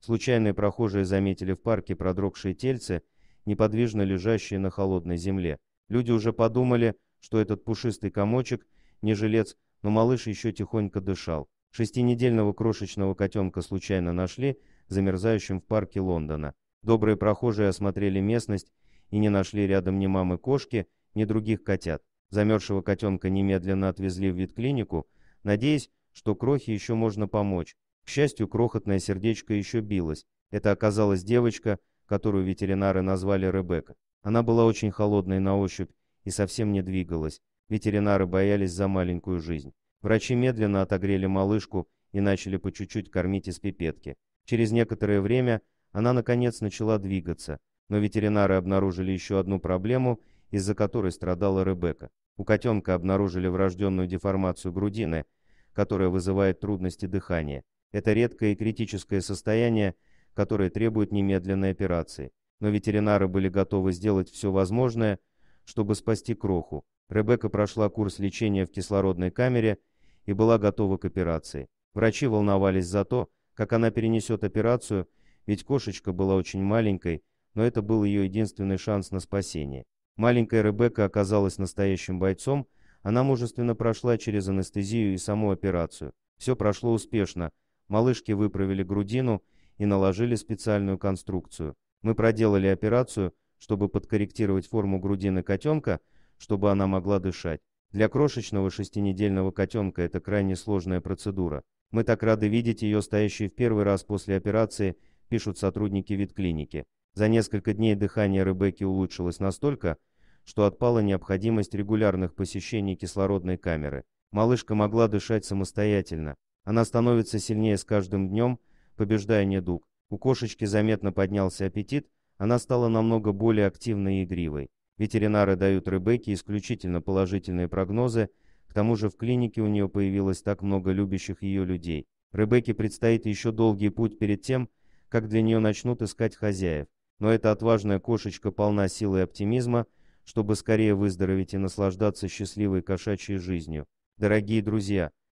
Случайные прохожие заметили в парке продрогшие тельцы, неподвижно лежащие на холодной земле. Люди уже подумали, что этот пушистый комочек не жилец, но малыш еще тихонько дышал. Шестинедельного крошечного котенка случайно нашли, замерзающим в парке Лондона. Добрые прохожие осмотрели местность и не нашли рядом ни мамы кошки, ни других котят. Замерзшего котенка немедленно отвезли в ветклинику, надеясь, что крохи еще можно помочь, к счастью, крохотное сердечко еще билось. Это оказалась девочка, которую ветеринары назвали Ребекка. Она была очень холодной на ощупь и совсем не двигалась. Ветеринары боялись за маленькую жизнь. Врачи медленно отогрели малышку и начали по чуть-чуть кормить из пипетки. Через некоторое время она, наконец, начала двигаться. Но ветеринары обнаружили еще одну проблему, из-за которой страдала Ребекка. У котенка обнаружили врожденную деформацию грудины, которая вызывает трудности дыхания. Это редкое и критическое состояние, которое требует немедленной операции. Но ветеринары были готовы сделать все возможное, чтобы спасти кроху. Ребекка прошла курс лечения в кислородной камере и была готова к операции. Врачи волновались за то, как она перенесет операцию, ведь кошечка была очень маленькой, но это был ее единственный шанс на спасение. Маленькая Ребекка оказалась настоящим бойцом, она мужественно прошла через анестезию и саму операцию. Все прошло успешно, Малышке выправили грудину и наложили специальную конструкцию. Мы проделали операцию, чтобы подкорректировать форму грудины котенка, чтобы она могла дышать. Для крошечного шестинедельного котенка это крайне сложная процедура. Мы так рады видеть ее стоящей в первый раз после операции, пишут сотрудники ветклиники. За несколько дней дыхание Ребекки улучшилось настолько, что отпала необходимость регулярных посещений кислородной камеры. Малышка могла дышать самостоятельно, она становится сильнее с каждым днем, побеждая недуг. У кошечки заметно поднялся аппетит, она стала намного более активной и игривой. Ветеринары дают Ребекке исключительно положительные прогнозы, к тому же в клинике у нее появилось так много любящих ее людей. Ребекке предстоит еще долгий путь перед тем, как для нее начнут искать хозяев. Но эта отважная кошечка полна силы и оптимизма, чтобы скорее выздороветь и наслаждаться счастливой кошачьей жизнью. Дорогие друзья,